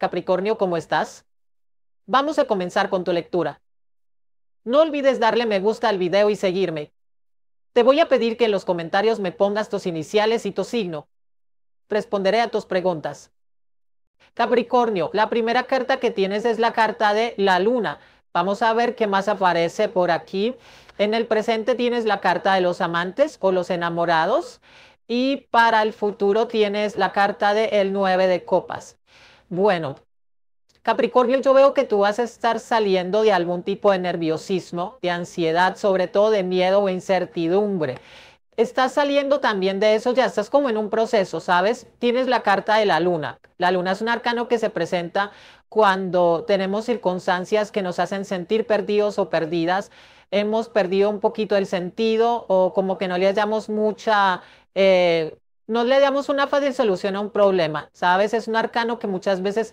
Capricornio, ¿cómo estás? Vamos a comenzar con tu lectura. No olvides darle me gusta al video y seguirme. Te voy a pedir que en los comentarios me pongas tus iniciales y tu signo. Responderé a tus preguntas. Capricornio, la primera carta que tienes es la carta de la luna. Vamos a ver qué más aparece por aquí. En el presente tienes la carta de los amantes o los enamorados y para el futuro tienes la carta de el 9 de copas. Bueno, Capricornio, yo veo que tú vas a estar saliendo de algún tipo de nerviosismo, de ansiedad, sobre todo de miedo o incertidumbre. Estás saliendo también de eso, ya estás como en un proceso, ¿sabes? Tienes la carta de la luna. La luna es un arcano que se presenta cuando tenemos circunstancias que nos hacen sentir perdidos o perdidas. Hemos perdido un poquito el sentido o como que no le hallamos mucha eh, no le damos una fácil solución a un problema, ¿sabes? Es un arcano que muchas veces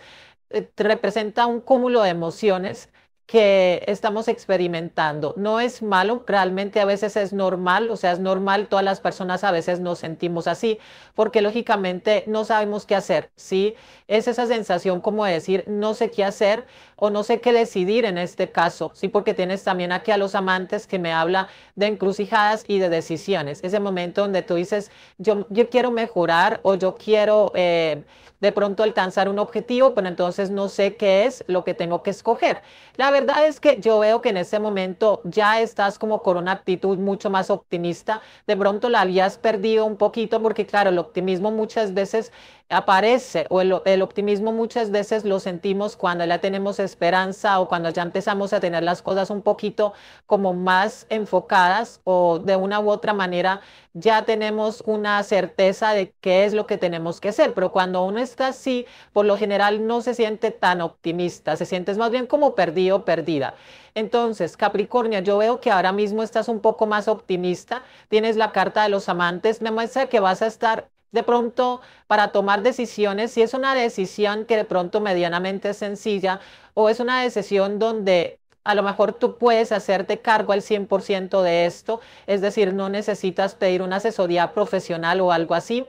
eh, representa un cúmulo de emociones que estamos experimentando. No es malo, realmente a veces es normal, o sea, es normal, todas las personas a veces nos sentimos así, porque lógicamente no sabemos qué hacer, ¿sí? Es esa sensación como de decir, no sé qué hacer o no sé qué decidir en este caso, ¿sí? Porque tienes también aquí a los amantes que me habla de encrucijadas y de decisiones, ese momento donde tú dices, yo, yo quiero mejorar o yo quiero eh, de pronto alcanzar un objetivo, pero entonces no sé qué es lo que tengo que escoger. La verdad es que yo veo que en ese momento ya estás como con una actitud mucho más optimista. De pronto la habías perdido un poquito porque, claro, el optimismo muchas veces aparece o el, optimismo muchas veces lo sentimos cuando ya tenemos esperanza o cuando ya empezamos a tener las cosas un poquito como más enfocadas o de una u otra manera ya tenemos una certeza de qué es lo que tenemos que hacer. Pero cuando uno está así, por lo general no se siente tan optimista, se siente más bien como perdido perdida. Entonces, Capricornio, yo veo que ahora mismo estás un poco más optimista, tienes la carta de los amantes, me muestra que vas a estar de pronto para tomar decisiones, si es una decisión que de pronto medianamente es sencilla o es una decisión donde a lo mejor tú puedes hacerte cargo al 100% de esto, es decir, no necesitas pedir una asesoría profesional o algo así.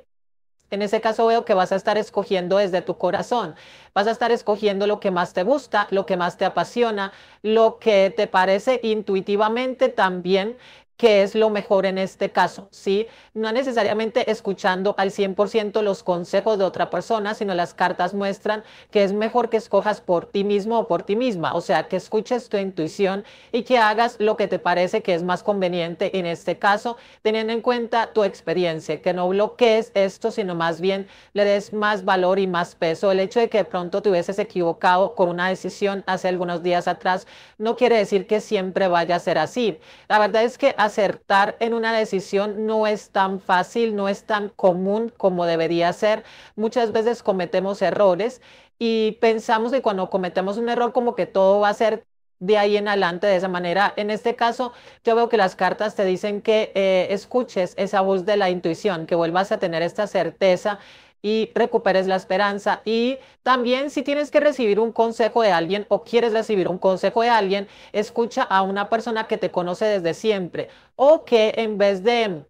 En ese caso veo que vas a estar escogiendo desde tu corazón, vas a estar escogiendo lo que más te gusta, lo que más te apasiona, lo que te parece intuitivamente también qué es lo mejor en este caso, ¿sí? No necesariamente escuchando al 100% los consejos de otra persona, sino las cartas muestran que es mejor que escojas por ti mismo o por ti misma, o sea, que escuches tu intuición y que hagas lo que te parece que es más conveniente en este caso, teniendo en cuenta tu experiencia, que no bloquees esto, sino más bien le des más valor y más peso. El hecho de que pronto te hubieses equivocado con una decisión hace algunos días atrás no quiere decir que siempre vaya a ser así. La verdad es que acertar en una decisión no es tan fácil, no es tan común como debería ser. Muchas veces cometemos errores y pensamos que cuando cometemos un error como que todo va a ser de ahí en adelante de esa manera. En este caso, yo veo que las cartas te dicen que eh, escuches esa voz de la intuición, que vuelvas a tener esta certeza y recuperes la esperanza. Y también si tienes que recibir un consejo de alguien o quieres recibir un consejo de alguien, escucha a una persona que te conoce desde siempre o que en vez de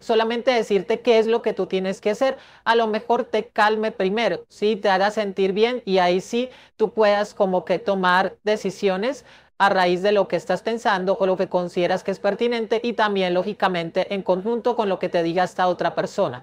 solamente decirte qué es lo que tú tienes que hacer. A lo mejor te calme primero, si Te haga sentir bien y ahí sí tú puedas como que tomar decisiones a raíz de lo que estás pensando o lo que consideras que es pertinente y también lógicamente en conjunto con lo que te diga esta otra persona.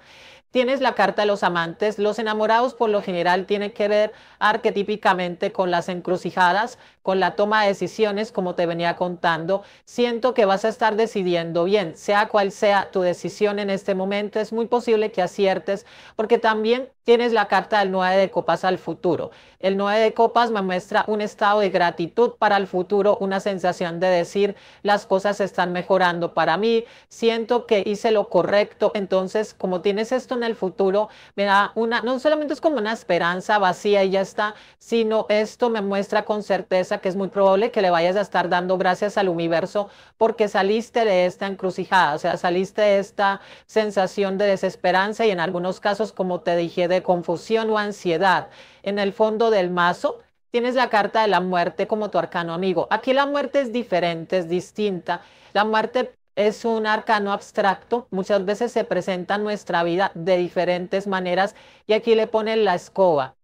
Tienes la carta de los amantes. Los enamorados por lo general tienen que ver arquetípicamente con las encrucijadas, con la toma de decisiones, como te venía contando. Siento que vas a estar decidiendo bien, sea cual sea tu decisión en este momento, es muy posible que aciertes, porque también tienes la carta del 9 de copas al futuro. El 9 de copas me muestra un estado de gratitud para el futuro, una sensación de decir las cosas están mejorando para mí, siento que hice lo correcto. Entonces, como tienes esto el futuro, me da una, no solamente es como una esperanza vacía y ya está, sino esto me muestra con certeza que es muy probable que le vayas a estar dando gracias al universo porque saliste de esta encrucijada, o sea, saliste de esta sensación de desesperanza y en algunos casos, como te dije, de confusión o ansiedad. En el fondo del mazo, Tienes la carta de la muerte como tu arcano amigo. Aquí la muerte es diferente, es distinta. La muerte es un arcano abstracto. Muchas veces se presenta nuestra vida de diferentes maneras y aquí le ponen la escoba.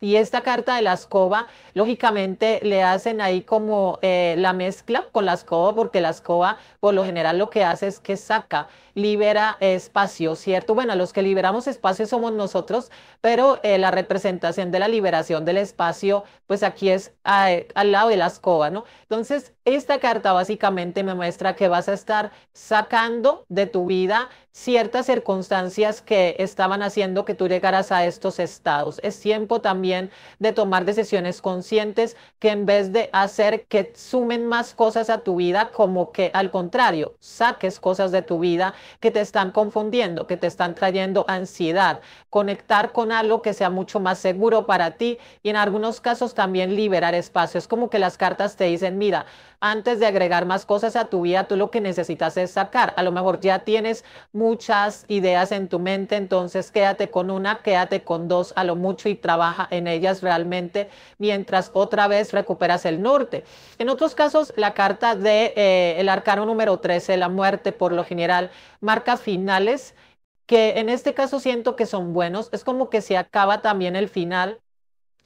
Y esta carta de la escoba, lógicamente le hacen ahí como eh, la mezcla con la escoba, porque la escoba por lo general lo que hace es que saca, libera espacio, ¿cierto? Bueno, los que liberamos espacio somos nosotros, pero eh, la representación de la liberación del espacio, pues aquí es eh, al lado de la escoba, ¿no? Entonces, esta carta básicamente me muestra que vas a estar sacando de tu vida ciertas circunstancias que estaban haciendo que tú llegaras a estos estados. Es tiempo también de tomar decisiones conscientes que en vez de hacer que sumen más cosas a tu vida, como que al contrario, saques cosas de tu vida que te están confundiendo, que te están trayendo ansiedad. Conectar con algo que sea mucho más seguro para ti y en algunos casos también liberar espacio. Es como que las cartas te dicen, mira, antes de agregar más cosas a tu vida, tú lo que necesitas es sacar. A lo mejor ya tienes muchas ideas en tu mente, entonces quédate con una, quédate con dos a lo mucho y trabaja en ellas realmente mientras otra vez recuperas el norte. En otros casos, la carta de eh, el arcano número 13, la muerte por lo general, marca finales que en este caso siento que son buenos. Es como que se acaba también el final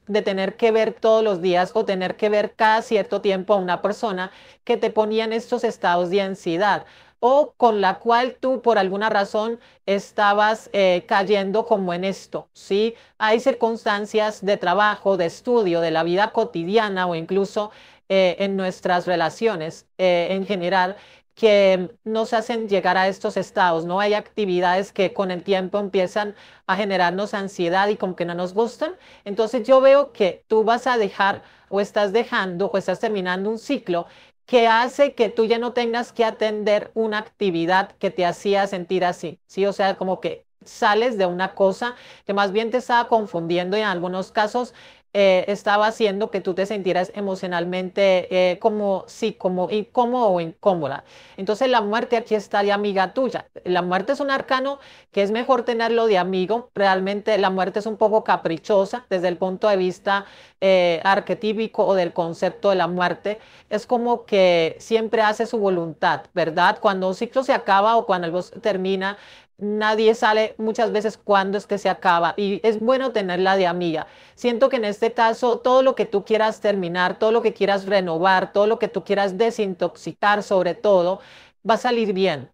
de tener que ver todos los días o tener que ver cada cierto tiempo a una persona que te ponía en estos estados de ansiedad o con la cual tú por alguna razón estabas eh, cayendo como en esto, ¿sí? Hay circunstancias de trabajo, de estudio, de la vida cotidiana o incluso eh, en nuestras relaciones eh, en general que nos hacen llegar a estos estados, ¿no? Hay actividades que con el tiempo empiezan a generarnos ansiedad y como que no nos gustan. Entonces yo veo que tú vas a dejar o estás dejando o estás terminando un ciclo que hace que tú ya no tengas que atender una actividad que te hacía sentir así, ¿sí? O sea, como que sales de una cosa que más bien te estaba confundiendo en algunos casos eh, estaba haciendo que tú te sintieras emocionalmente eh, como, sí, como incómodo o incómoda. Entonces la muerte aquí está de amiga tuya. La muerte es un arcano que es mejor tenerlo de amigo. Realmente la muerte es un poco caprichosa desde el punto de vista eh, arquetípico o del concepto de la muerte. Es como que siempre hace su voluntad, ¿verdad? Cuando un ciclo se acaba o cuando algo termina, nadie sale muchas veces cuando es que se acaba y es bueno tenerla de amiga. Siento que en este caso todo lo que tú quieras terminar, todo lo que quieras renovar, todo lo que tú quieras desintoxicar sobre todo, va a salir bien.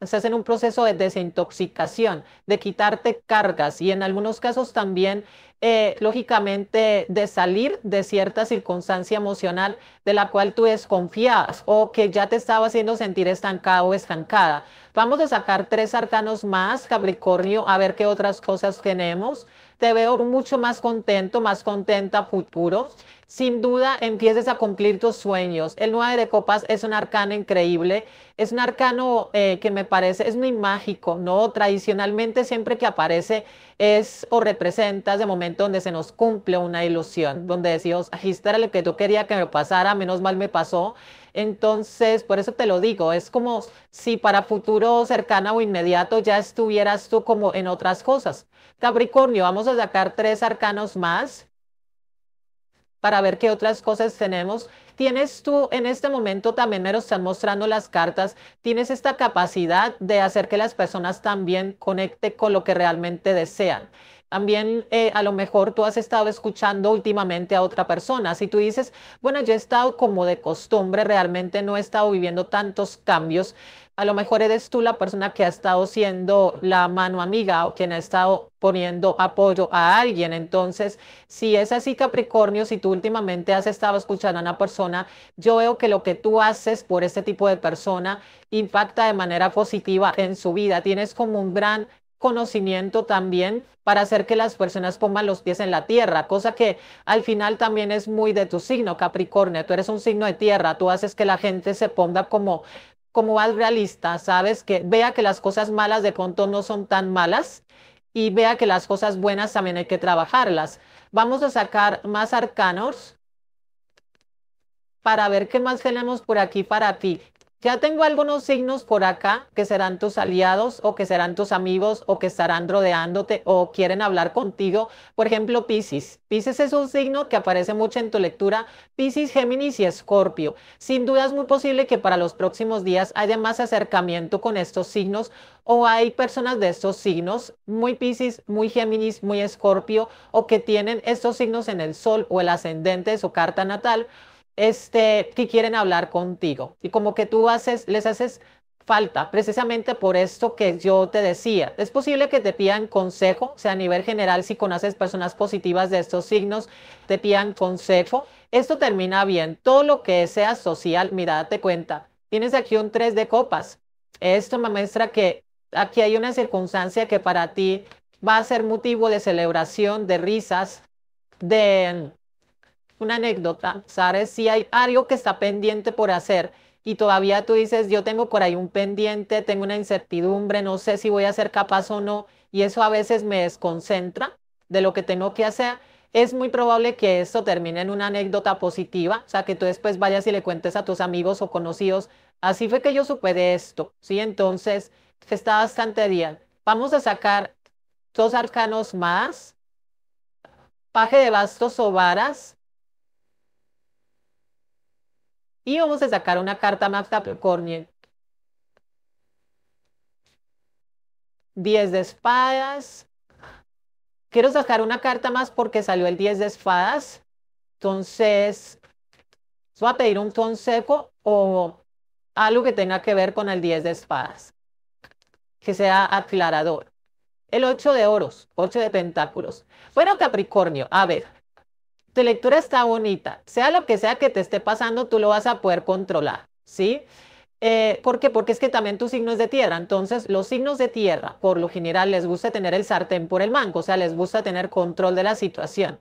Estás en un proceso de desintoxicación, de quitarte cargas y en algunos casos también eh, lógicamente, de salir de cierta circunstancia emocional de la cual tú desconfías o que ya te estaba haciendo sentir estancado o estancada. Vamos a sacar tres arcanos más, Capricornio, a ver qué otras cosas tenemos te veo mucho más contento, más contenta futuro. Sin duda, empieces a cumplir tus sueños. El 9 de copas es un arcano increíble. Es un arcano eh, que me parece, es muy mágico, ¿no? Tradicionalmente siempre que aparece es o representa ese momento donde se nos cumple una ilusión, donde decimos, aquí este lo que yo quería que me pasara, menos mal me pasó. Entonces, por eso te lo digo, es como si para futuro cercano o inmediato ya estuvieras tú como en otras cosas. Capricornio, vamos a sacar tres arcanos más para ver qué otras cosas tenemos. Tienes tú en este momento también me lo están mostrando las cartas, tienes esta capacidad de hacer que las personas también conecten con lo que realmente desean. También eh, a lo mejor tú has estado escuchando últimamente a otra persona. Si tú dices, bueno, yo he estado como de costumbre, realmente no he estado viviendo tantos cambios, a lo mejor eres tú la persona que ha estado siendo la mano amiga o quien ha estado poniendo apoyo a alguien. Entonces, si es así, Capricornio, si tú últimamente has estado escuchando a una persona, yo veo que lo que tú haces por este tipo de persona impacta de manera positiva en su vida. Tienes como un gran conocimiento también para hacer que las personas pongan los pies en la tierra, cosa que al final también es muy de tu signo, Capricornio. Tú eres un signo de tierra, tú haces que la gente se ponga como como más realista, sabes que vea que las cosas malas de pronto no son tan malas y vea que las cosas buenas también hay que trabajarlas. Vamos a sacar más arcanos para ver qué más tenemos por aquí para ti. Ya tengo algunos signos por acá que serán tus aliados o que serán tus amigos o que estarán rodeándote o quieren hablar contigo. Por ejemplo, Pisces. Pisces es un signo que aparece mucho en tu lectura. Pisces, Géminis y Escorpio. Sin duda es muy posible que para los próximos días haya más acercamiento con estos signos o hay personas de estos signos, muy Pisces, muy Géminis, muy Escorpio o que tienen estos signos en el sol o el ascendente de su carta natal este, que quieren hablar contigo. Y como que tú haces, les haces falta, precisamente por esto que yo te decía. Es posible que te pidan consejo, o sea, a nivel general, si conoces personas positivas de estos signos, te pidan consejo. Esto termina bien. Todo lo que sea social, mira, date cuenta. Tienes aquí un 3 de copas. Esto me muestra que aquí hay una circunstancia que para ti va a ser motivo de celebración, de risas, de una anécdota, ¿sabes? Si hay algo que está pendiente por hacer y todavía tú dices, yo tengo por ahí un pendiente, tengo una incertidumbre, no sé si voy a ser capaz o no, y eso a veces me desconcentra de lo que tengo que hacer, es muy probable que esto termine en una anécdota positiva, o sea, que tú después vayas y le cuentes a tus amigos o conocidos, así fue que yo supe de esto, ¿sí? Entonces, está bastante bien. Vamos a sacar dos arcanos más, paje de bastos o varas, y vamos a sacar una carta más, Capricornio. 10 de espadas. Quiero sacar una carta más porque salió el 10 de espadas. Entonces, va a pedir un ton seco o algo que tenga que ver con el 10 de espadas. Que sea aclarador. El 8 de oros, ocho de pentáculos. Bueno, Capricornio, a ver, tu lectura está bonita. Sea lo que sea que te esté pasando, tú lo vas a poder controlar, ¿sí? Eh, ¿Por qué? Porque es que también tu signo es de tierra. Entonces, los signos de tierra, por lo general, les gusta tener el sartén por el mango, o sea, les gusta tener control de la situación.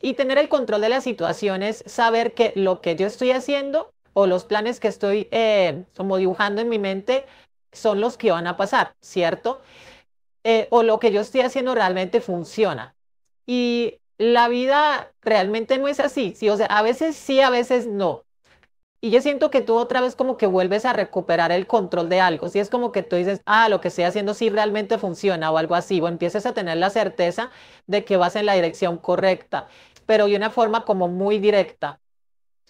Y tener el control de la situación es saber que lo que yo estoy haciendo o los planes que estoy eh, como dibujando en mi mente son los que van a pasar, ¿cierto? Eh, o lo que yo estoy haciendo realmente funciona. Y la vida realmente no es así, sí, o sea, a veces sí, a veces no. Y yo siento que tú otra vez como que vuelves a recuperar el control de algo, si es como que tú dices, ah, lo que estoy haciendo sí realmente funciona o algo así, o empiezas a tener la certeza de que vas en la dirección correcta, pero de una forma como muy directa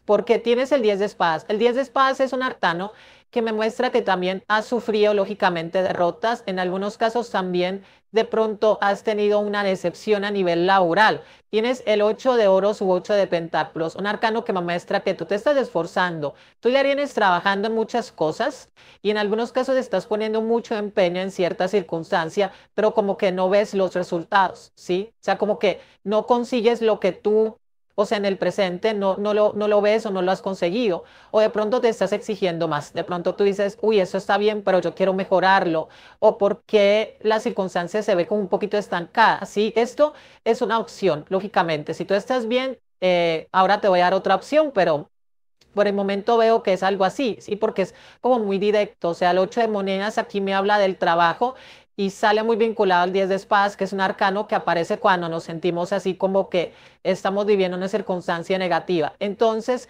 porque tienes el 10 de espadas. El 10 de espadas es un arcano que me muestra que también has sufrido lógicamente derrotas, en algunos casos también de pronto has tenido una decepción a nivel laboral. Tienes el 8 de oros u 8 de pentáculos, un arcano que me muestra que tú te estás esforzando, tú ya vienes trabajando en muchas cosas y en algunos casos estás poniendo mucho empeño en cierta circunstancia, pero como que no ves los resultados, ¿sí? O sea, como que no consigues lo que tú o sea, en el presente no, no, lo, no lo ves o no lo has conseguido, o de pronto te estás exigiendo más, de pronto tú dices, uy, eso está bien, pero yo quiero mejorarlo, o porque la circunstancia se ve como un poquito estancada. Sí, esto es una opción, lógicamente. Si tú estás bien, eh, ahora te voy a dar otra opción, pero por el momento veo que es algo así, ¿sí? porque es como muy directo. O sea, el 8 de monedas aquí me habla del trabajo y sale muy vinculado al 10 de espadas, que es un arcano que aparece cuando nos sentimos así como que estamos viviendo una circunstancia negativa. Entonces,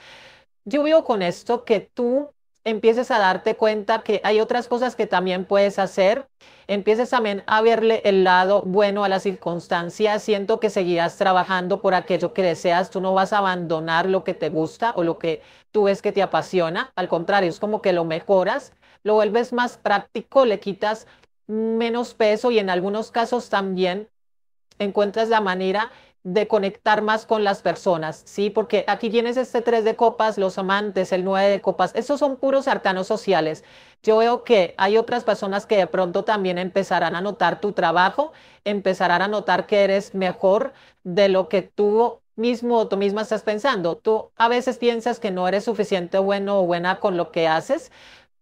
yo veo con esto que tú empieces a darte cuenta que hay otras cosas que también puedes hacer, empieces también a verle el lado bueno a la circunstancia, siento que seguirás trabajando por aquello que deseas, tú no vas a abandonar lo que te gusta o lo que tú ves que te apasiona, al contrario, es como que lo mejoras, lo vuelves más práctico, le quitas menos peso y en algunos casos también encuentras la manera de conectar más con las personas, ¿sí? Porque aquí tienes este tres de copas, los amantes, el nueve de copas, esos son puros arcanos sociales. Yo veo que hay otras personas que de pronto también empezarán a notar tu trabajo, empezarán a notar que eres mejor de lo que tú mismo o tú misma estás pensando. Tú a veces piensas que no eres suficiente bueno o buena con lo que haces,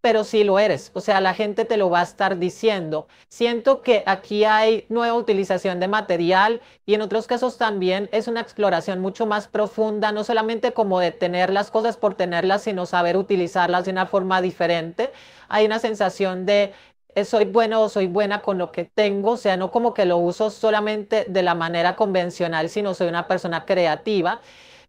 pero sí lo eres. O sea, la gente te lo va a estar diciendo. Siento que aquí hay nueva utilización de material y en otros casos también es una exploración mucho más profunda, no solamente como de tener las cosas por tenerlas, sino saber utilizarlas de una forma diferente. Hay una sensación de eh, soy bueno o soy buena con lo que tengo, o sea, no como que lo uso solamente de la manera convencional, sino soy una persona creativa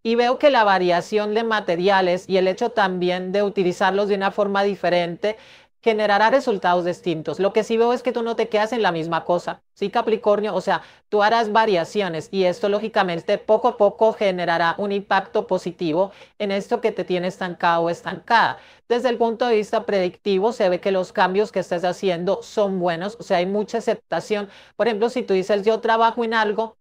y veo que la variación de materiales y el hecho también de utilizarlos de una forma diferente generará resultados distintos. Lo que sí veo es que tú no te quedas en la misma cosa. Sí, Capricornio, o sea, tú harás variaciones y esto lógicamente poco a poco generará un impacto positivo en esto que te tiene estancado o estancada. Desde el punto de vista predictivo, se ve que los cambios que estás haciendo son buenos, o sea, hay mucha aceptación. Por ejemplo, si tú dices yo trabajo en algo,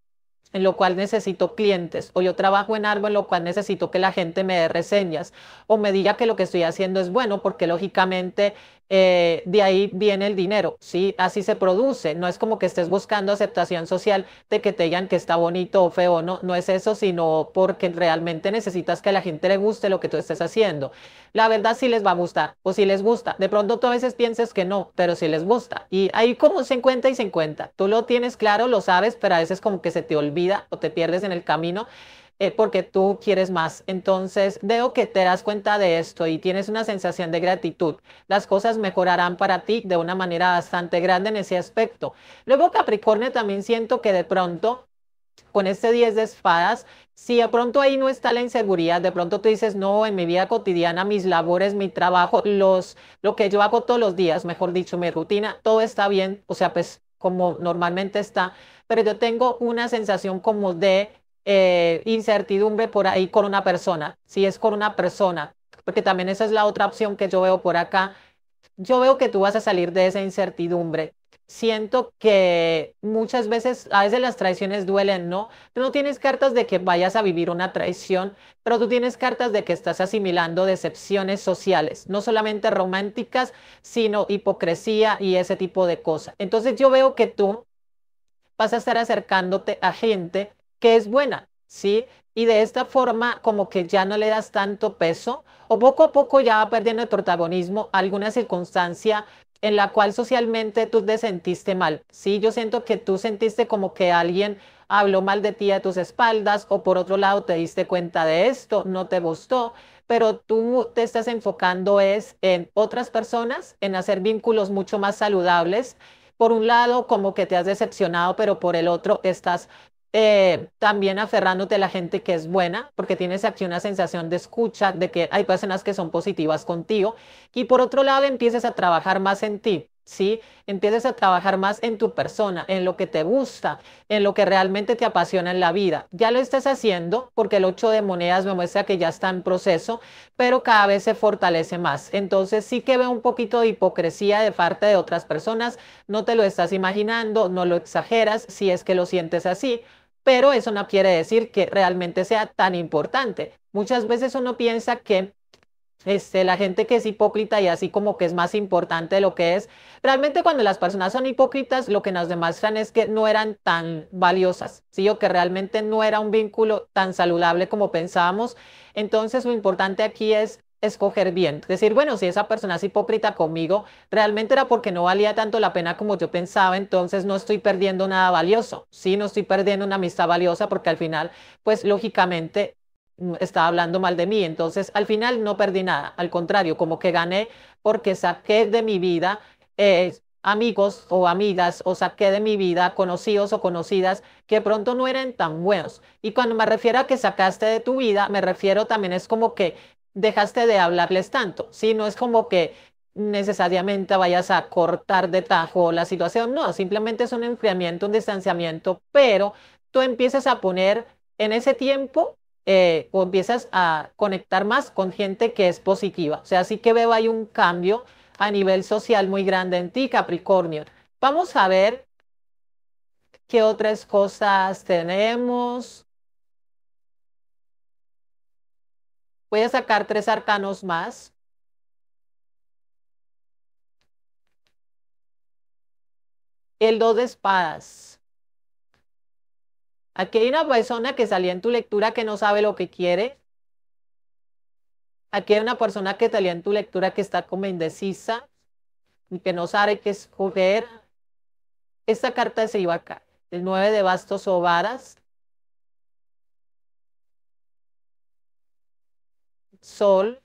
en lo cual necesito clientes, o yo trabajo en algo en lo cual necesito que la gente me dé reseñas, o me diga que lo que estoy haciendo es bueno, porque lógicamente eh, de ahí viene el dinero, ¿sí? Así se produce, no es como que estés buscando aceptación social de que te digan que está bonito o feo, no, no es eso, sino porque realmente necesitas que a la gente le guste lo que tú estés haciendo. La verdad sí les va a gustar o si sí les gusta, de pronto tú a veces pienses que no, pero sí les gusta y ahí como se encuentra y se encuentra, tú lo tienes claro, lo sabes, pero a veces como que se te olvida o te pierdes en el camino porque tú quieres más. Entonces, veo que te das cuenta de esto y tienes una sensación de gratitud. Las cosas mejorarán para ti de una manera bastante grande en ese aspecto. Luego, Capricornio, también siento que de pronto con este 10 de espadas, si de pronto ahí no está la inseguridad, de pronto tú dices, no, en mi vida cotidiana, mis labores, mi trabajo, los, lo que yo hago todos los días, mejor dicho, mi rutina, todo está bien, o sea, pues como normalmente está, pero yo tengo una sensación como de eh, incertidumbre por ahí con una persona, si es con una persona, porque también esa es la otra opción que yo veo por acá. Yo veo que tú vas a salir de esa incertidumbre. Siento que muchas veces, a veces las traiciones duelen, ¿no? Tú no tienes cartas de que vayas a vivir una traición, pero tú tienes cartas de que estás asimilando decepciones sociales, no solamente románticas, sino hipocresía y ese tipo de cosas. Entonces yo veo que tú vas a estar acercándote a gente que es buena, ¿sí? Y de esta forma como que ya no le das tanto peso o poco a poco ya va perdiendo el protagonismo alguna circunstancia en la cual socialmente tú te sentiste mal, ¿sí? Yo siento que tú sentiste como que alguien habló mal de ti a tus espaldas o por otro lado te diste cuenta de esto, no te gustó, pero tú te estás enfocando es en otras personas, en hacer vínculos mucho más saludables. Por un lado, como que te has decepcionado, pero por el otro estás eh, también aferrándote a la gente que es buena, porque tienes aquí una sensación de escucha, de que hay personas que son positivas contigo, y por otro lado empiezas a trabajar más en ti. ¿sí? Empieces a trabajar más en tu persona, en lo que te gusta, en lo que realmente te apasiona en la vida. Ya lo estás haciendo porque el 8 de monedas me muestra que ya está en proceso, pero cada vez se fortalece más. Entonces sí que veo un poquito de hipocresía de parte de otras personas, no te lo estás imaginando, no lo exageras si es que lo sientes así. Pero eso no quiere decir que realmente sea tan importante. Muchas veces uno piensa que este, la gente que es hipócrita y así como que es más importante lo que es. Realmente cuando las personas son hipócritas, lo que nos demuestran es que no eran tan valiosas, ¿sí? o que realmente no era un vínculo tan saludable como pensábamos. Entonces lo importante aquí es escoger bien, decir, bueno, si esa persona es hipócrita conmigo, realmente era porque no valía tanto la pena como yo pensaba, entonces no estoy perdiendo nada valioso, sí, no estoy perdiendo una amistad valiosa porque al final, pues lógicamente Mm, estaba hablando mal de mí. Entonces, al final no perdí nada, al contrario, como que gané porque saqué de mi vida eh, amigos o amigas o saqué de mi vida conocidos o conocidas que pronto no eran tan buenos. Y cuando me refiero a que sacaste de tu vida, me refiero también es como que dejaste de hablarles tanto, si No es como que necesariamente vayas a cortar de tajo la situación, no, simplemente es un enfriamiento, un distanciamiento, pero tú empiezas a poner en ese tiempo eh, o empiezas a conectar más con gente que es positiva. O sea, sí que veo hay un cambio a nivel social muy grande en ti, Capricornio. Vamos a ver qué otras cosas tenemos. Voy a sacar tres arcanos más. El dos de espadas. Aquí hay una persona que salía en tu lectura que no sabe lo que quiere. Aquí hay una persona que salía en tu lectura que está como indecisa y que no sabe qué escoger. Esta carta se iba acá, el 9 de bastos o varas. Sol,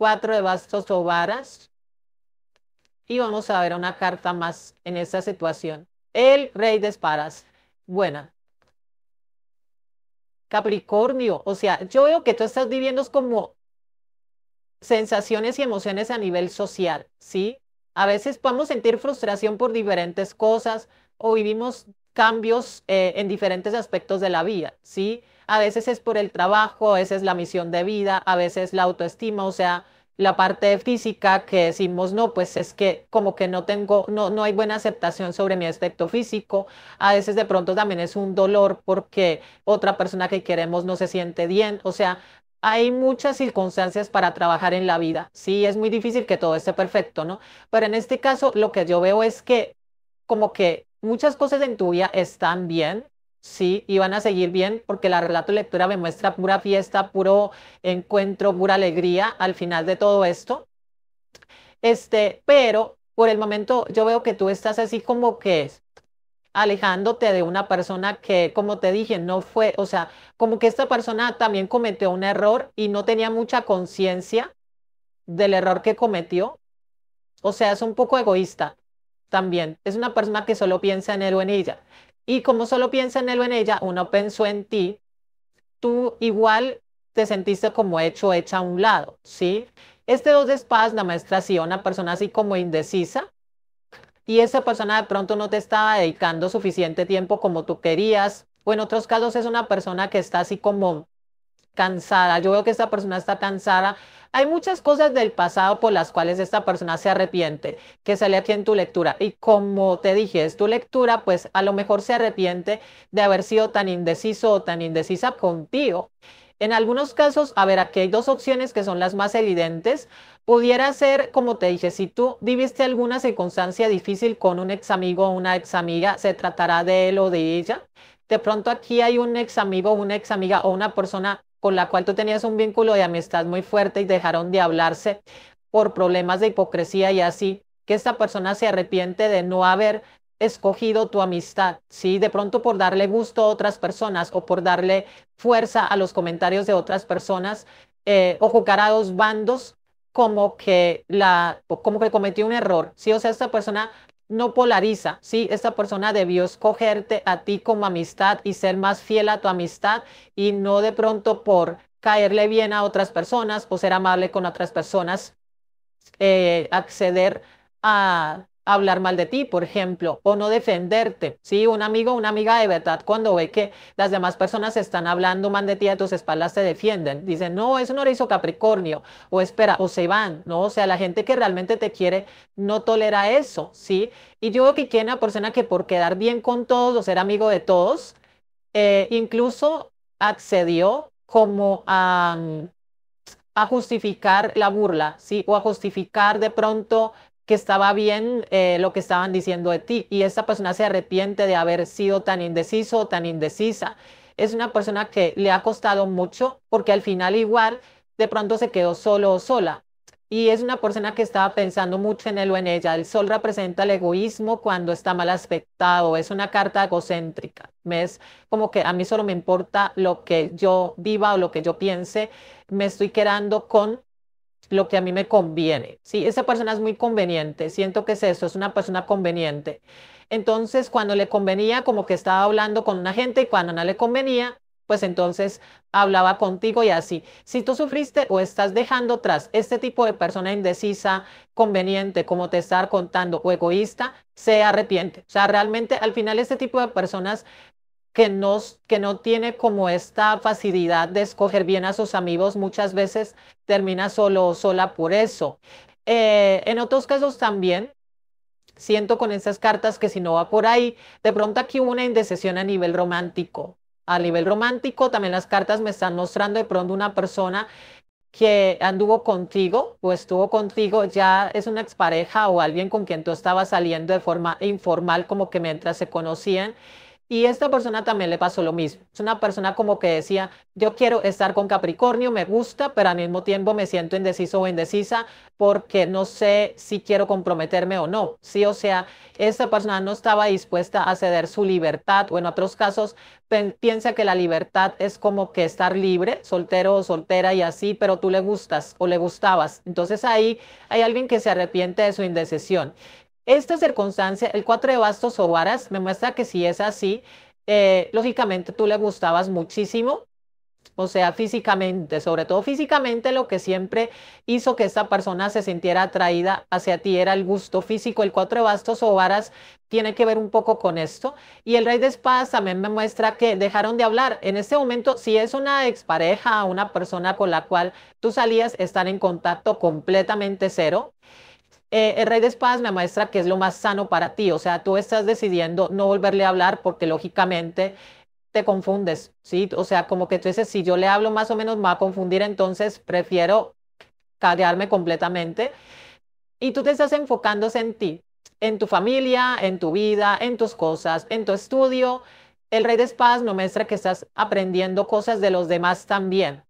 cuatro de bastos o varas. Y vamos a ver una carta más en esta situación. El rey de espadas. Buena. Capricornio. O sea, yo veo que tú estás viviendo como sensaciones y emociones a nivel social, ¿sí? A veces podemos sentir frustración por diferentes cosas o vivimos cambios eh, en diferentes aspectos de la vida, ¿sí? a veces es por el trabajo, a veces la misión de vida, a veces la autoestima, o sea, la parte física que decimos, no, pues es que como que no tengo, no, no hay buena aceptación sobre mi aspecto físico. A veces de pronto también es un dolor porque otra persona que queremos no se siente bien. O sea, hay muchas circunstancias para trabajar en la vida. Sí, es muy difícil que todo esté perfecto, ¿no? Pero en este caso lo que yo veo es que como que muchas cosas en tu vida están bien, Sí, y van a seguir bien porque la relato y lectura me muestra pura fiesta, puro encuentro, pura alegría al final de todo esto. Este, pero por el momento yo veo que tú estás así como que alejándote de una persona que, como te dije, no fue, o sea, como que esta persona también cometió un error y no tenía mucha conciencia del error que cometió. O sea, es un poco egoísta también. Es una persona que solo piensa en él o en ella. Y como solo piensa en él o en ella, uno pensó en ti, tú igual te sentiste como hecho, hecha a un lado, ¿sí? Este dos de espadas, la maestra hacía una persona así como indecisa y esa persona de pronto no te estaba dedicando suficiente tiempo como tú querías o en otros casos es una persona que está así como cansada. Yo veo que esta persona está cansada hay muchas cosas del pasado por las cuales esta persona se arrepiente, que sale aquí en tu lectura. Y como te dije, es tu lectura, pues a lo mejor se arrepiente de haber sido tan indeciso o tan indecisa contigo. En algunos casos, a ver, aquí hay dos opciones que son las más evidentes. Pudiera ser, como te dije, si tú viviste alguna circunstancia difícil con un ex amigo o una ex amiga, se tratará de él o de ella. De pronto aquí hay un ex amigo, una ex amiga o una persona con la cual tú tenías un vínculo de amistad muy fuerte y dejaron de hablarse por problemas de hipocresía y así, que esta persona se arrepiente de no haber escogido tu amistad, ¿sí? De pronto por darle gusto a otras personas o por darle fuerza a los comentarios de otras personas eh, o jugar a dos bandos como que, la, como que cometió un error, ¿sí? O sea, esta persona no polariza, ¿sí? Esta persona debió escogerte a ti como amistad y ser más fiel a tu amistad y no de pronto por caerle bien a otras personas o ser amable con otras personas, eh, acceder a hablar mal de ti, por ejemplo, o no defenderte. Sí, un amigo, una amiga de verdad, cuando ve que las demás personas están hablando mal de ti, a tus espaldas te defienden. Dicen, no, eso no lo hizo Capricornio, o espera, o se van, ¿no? O sea, la gente que realmente te quiere no tolera eso, ¿sí? Y yo creo que quiere una persona que por quedar bien con todos o ser amigo de todos, eh, incluso accedió como a, mm, a justificar la burla, ¿sí? O a justificar de pronto que estaba bien eh, lo que estaban diciendo de ti y esta persona se arrepiente de haber sido tan indeciso o tan indecisa. Es una persona que le ha costado mucho porque al final igual de pronto se quedó solo o sola. Y es una persona que estaba pensando mucho en él o en ella. El sol representa el egoísmo cuando está mal aspectado. Es una carta egocéntrica. me Es como que a mí solo me importa lo que yo viva o lo que yo piense. Me estoy quedando con lo que a mí me conviene. ¿sí? esa persona es muy conveniente, siento que es eso, es una persona conveniente. Entonces, cuando le convenía, como que estaba hablando con una gente y cuando no le convenía, pues entonces hablaba contigo y así. Si tú sufriste o estás dejando atrás este tipo de persona indecisa, conveniente, como te estar contando, o egoísta, se arrepiente. O sea, realmente al final este tipo de personas que no, que no tiene como esta facilidad de escoger bien a sus amigos, muchas veces termina solo o sola por eso. Eh, en otros casos también siento con esas cartas que si no va por ahí, de pronto aquí hubo una indecisión a nivel romántico. A nivel romántico también las cartas me están mostrando de pronto una persona que anduvo contigo o estuvo contigo, ya es una expareja o alguien con quien tú estabas saliendo de forma informal, como que mientras se conocían y esta persona también le pasó lo mismo. Es una persona como que decía, yo quiero estar con Capricornio, me gusta, pero al mismo tiempo me siento indeciso o indecisa porque no sé si quiero comprometerme o no. Sí, o sea, esta persona no estaba dispuesta a ceder su libertad o en otros casos piensa que la libertad es como que estar libre, soltero o soltera y así, pero tú le gustas o le gustabas. Entonces ahí hay alguien que se arrepiente de su indecisión. Esta circunstancia, el 4 de bastos o varas, me muestra que si es así, eh, lógicamente tú le gustabas muchísimo, o sea, físicamente, sobre todo físicamente, lo que siempre hizo que esta persona se sintiera atraída hacia ti era el gusto físico. El cuatro de bastos o varas tiene que ver un poco con esto. Y el rey de espadas también me muestra que dejaron de hablar. En este momento, si es una expareja, una persona con la cual tú salías, están en contacto completamente cero. Eh, el rey de espadas me muestra que es lo más sano para ti. O sea, tú estás decidiendo no volverle a hablar porque lógicamente te confundes, ¿sí? O sea, como que tú dices, si yo le hablo más o menos me va a confundir, entonces prefiero callarme completamente. Y tú te estás enfocando en ti, en tu familia, en tu vida, en tus cosas, en tu estudio. El rey de espadas me muestra que estás aprendiendo cosas de los demás también,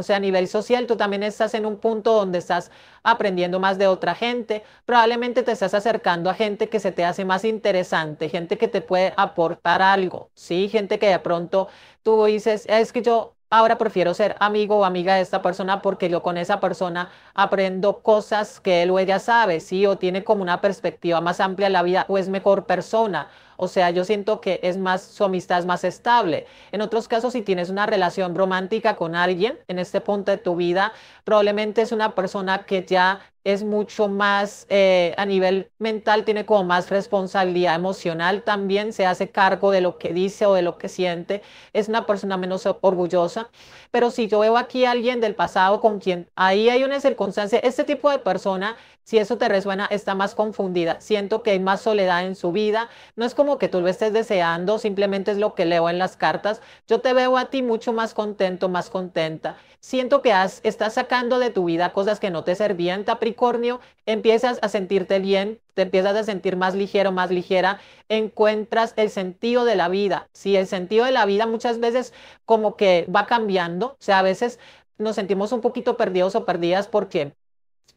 o sea, a nivel social, tú también estás en un punto donde estás aprendiendo más de otra gente. Probablemente te estás acercando a gente que se te hace más interesante, gente que te puede aportar algo, ¿sí? Gente que de pronto tú dices, es que yo ahora prefiero ser amigo o amiga de esta persona porque yo con esa persona aprendo cosas que él o ella sabe, ¿sí? O tiene como una perspectiva más amplia en la vida o es mejor persona o sea, yo siento que es más, su amistad es más estable. En otros casos, si tienes una relación romántica con alguien en este punto de tu vida, probablemente es una persona que ya es mucho más eh, a nivel mental, tiene como más responsabilidad emocional también, se hace cargo de lo que dice o de lo que siente, es una persona menos orgullosa. Pero si yo veo aquí a alguien del pasado con quien ahí hay una circunstancia, este tipo de persona, si eso te resuena, está más confundida, siento que hay más soledad en su vida, no es como que tú lo estés deseando, simplemente es lo que leo en las cartas. Yo te veo a ti mucho más contento, más contenta. Siento que has, estás sacando de tu vida cosas que no te servían, Capricornio. Empiezas a sentirte bien, te empiezas a sentir más ligero, más ligera, encuentras el sentido de la vida. Si el sentido de la vida muchas veces como que va cambiando, o sea, a veces nos sentimos un poquito perdidos o perdidas porque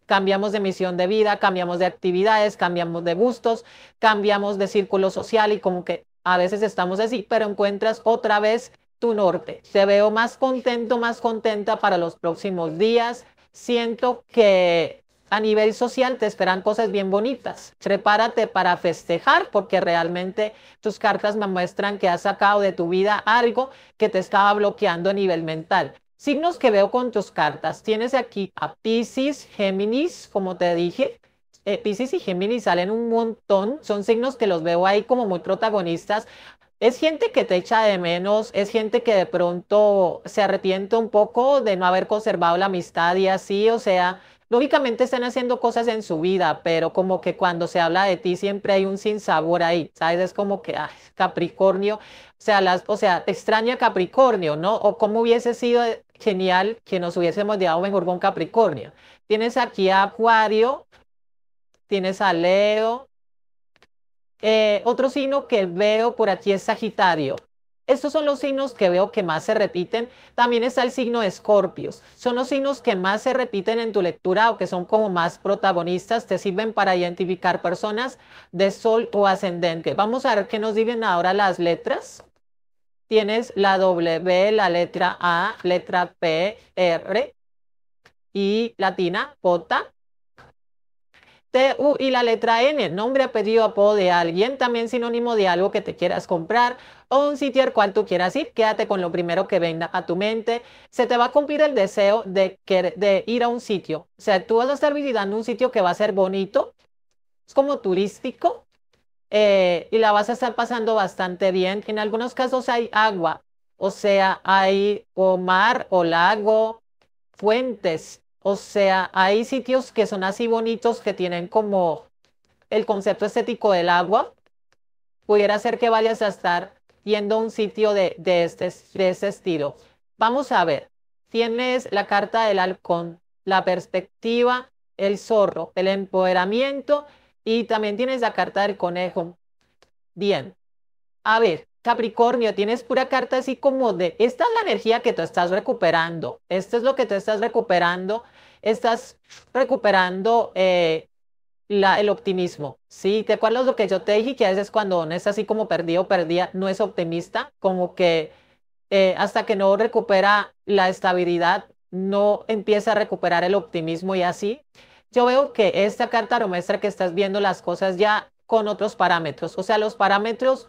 cambiamos de misión de vida, cambiamos de actividades, cambiamos de gustos, cambiamos de círculo social y como que a veces estamos así, pero encuentras otra vez tu norte. Te veo más contento, más contenta para los próximos días. Siento que a nivel social te esperan cosas bien bonitas. Prepárate para festejar porque realmente tus cartas me muestran que has sacado de tu vida algo que te estaba bloqueando a nivel mental. Signos que veo con tus cartas. Tienes aquí a Pisces, Géminis, como te dije. Eh, Pisces y Géminis salen un montón. Son signos que los veo ahí como muy protagonistas. Es gente que te echa de menos, es gente que de pronto se arrepiente un poco de no haber conservado la amistad y así, o sea, lógicamente están haciendo cosas en su vida, pero como que cuando se habla de ti siempre hay un sinsabor ahí, ¿sabes? Es como que, ay, Capricornio, o sea, las, o sea, te extraña Capricornio, ¿no? O cómo hubiese sido genial que nos hubiésemos llevado mejor con Capricornio. Tienes aquí a Acuario, tienes a Leo. Eh, otro signo que veo por aquí es Sagitario. Estos son los signos que veo que más se repiten. También está el signo de Escorpios. Son los signos que más se repiten en tu lectura o que son como más protagonistas. Te sirven para identificar personas de sol o ascendente. Vamos a ver qué nos dicen ahora las letras tienes la W, la letra A, letra P, R y latina, pota, T, U y la letra N, nombre, apellido, apodo de alguien, también sinónimo de algo que te quieras comprar o un sitio al cual tú quieras ir. Quédate con lo primero que venga a tu mente. Se te va a cumplir el deseo de, de ir a un sitio. O sea, tú vas a estar visitando un sitio que va a ser bonito, es como turístico, eh, y la vas a estar pasando bastante bien. En algunos casos hay agua, o sea, hay o mar o lago, fuentes, o sea, hay sitios que son así bonitos que tienen como el concepto estético del agua. Pudiera ser que vayas a estar yendo a un sitio de, de este, de este estilo. Vamos a ver, tienes la carta del halcón, la perspectiva, el zorro, el empoderamiento y también tienes la carta del conejo. Bien. A ver, Capricornio, tienes pura carta así como de, esta es la energía que tú estás recuperando, esto es lo que tú estás recuperando, estás recuperando eh, la, el optimismo, ¿sí? ¿Te acuerdas lo que yo te dije? Que a veces cuando no es así como perdido o perdida, no es optimista, como que eh, hasta que no recupera la estabilidad, no empieza a recuperar el optimismo y así yo veo que esta carta lo muestra que estás viendo las cosas ya con otros parámetros, o sea, los parámetros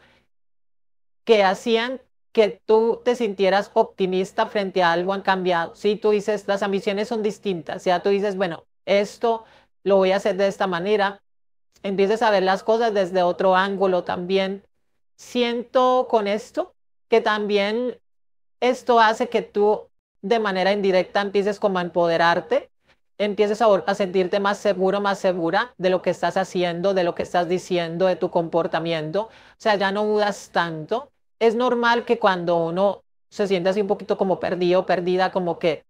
que hacían que tú te sintieras optimista frente a algo han cambiado. Si tú dices, las ambiciones son distintas, ya tú dices, bueno, esto lo voy a hacer de esta manera, empiezas a ver las cosas desde otro ángulo también. Siento con esto que también esto hace que tú de manera indirecta empieces como a empoderarte empieces a, sentirte más seguro, más segura de lo que estás haciendo, de lo que estás diciendo, de tu comportamiento. O sea, ya no dudas tanto. Es normal que cuando uno se siente así un poquito como perdido, perdida, como que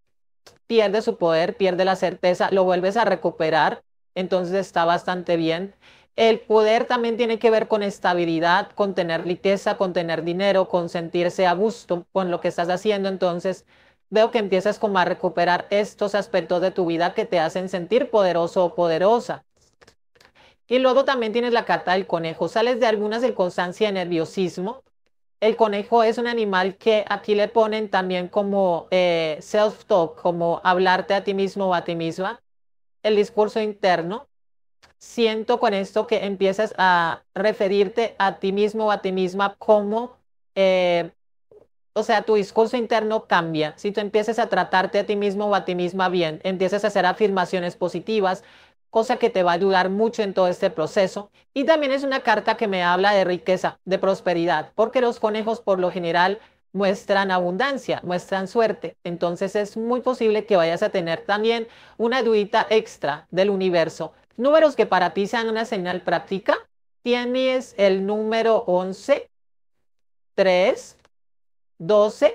pierde su poder, pierde la certeza, lo vuelves a recuperar, entonces está bastante bien. El poder también tiene que ver con estabilidad, con tener riqueza, con tener dinero, con sentirse a gusto con lo que estás haciendo, entonces veo que empiezas como a recuperar estos aspectos de tu vida que te hacen sentir poderoso o poderosa. Y luego también tienes la carta del conejo. Sales de alguna circunstancia de nerviosismo. El conejo es un animal que aquí le ponen también como eh, self-talk, como hablarte a ti mismo o a ti misma. El discurso interno. Siento con esto que empiezas a referirte a ti mismo o a ti misma como eh, o sea, tu discurso interno cambia. Si tú empiezas a tratarte a ti mismo o a ti misma bien, empiezas a hacer afirmaciones positivas, cosa que te va a ayudar mucho en todo este proceso. Y también es una carta que me habla de riqueza, de prosperidad, porque los conejos por lo general muestran abundancia, muestran suerte. Entonces es muy posible que vayas a tener también una duita extra del universo. Números que para ti sean una señal práctica. Tienes el número 11, 3, 12.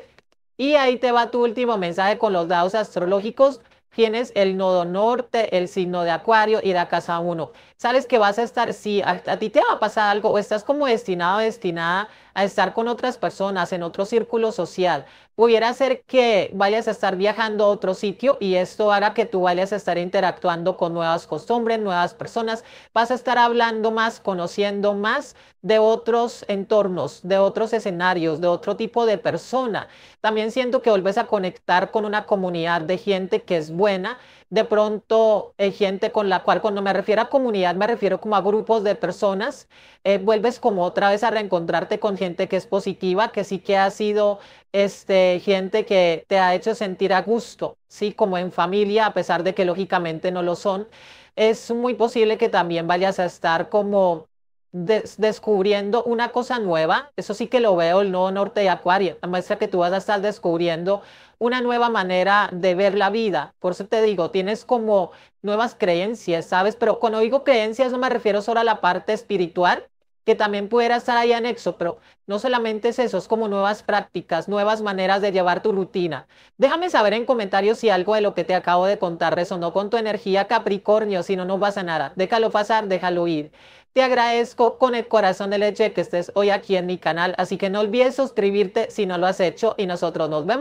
Y ahí te va tu último mensaje con los dados astrológicos. Tienes el nodo norte, el signo de acuario y la casa 1 sabes que vas a estar, si a, ti te va a pasar algo o estás como destinado, destinada a estar con otras personas en otro círculo social, pudiera ser que vayas a estar viajando a otro sitio y esto haga que tú vayas a estar interactuando con nuevas costumbres, nuevas personas, vas a estar hablando más, conociendo más de otros entornos, de otros escenarios, de otro tipo de persona. También siento que vuelves a conectar con una comunidad de gente que es buena de pronto eh, gente con la cual, cuando me refiero a comunidad, me refiero como a grupos de personas, eh, vuelves como otra vez a reencontrarte con gente que es positiva, que sí que ha sido este, gente que te ha hecho sentir a gusto, ¿sí? Como en familia, a pesar de que lógicamente no lo son. Es muy posible que también vayas a estar como descubriendo una cosa nueva, eso sí que lo veo el nuevo norte de Acuario, la muestra que tú vas a estar descubriendo una nueva manera de ver la vida. Por eso te digo, tienes como nuevas creencias, ¿sabes? Pero cuando digo creencias no me refiero solo a la parte espiritual, que también pudiera estar ahí anexo, pero no solamente es eso, es como nuevas prácticas, nuevas maneras de llevar tu rutina. Déjame saber en comentarios si algo de lo que te acabo de contar resonó con tu energía Capricornio, si no, no pasa nada. Déjalo pasar, déjalo ir. Te agradezco con el corazón de leche que estés hoy aquí en mi canal, así que no olvides suscribirte si no lo has hecho y nosotros nos vemos.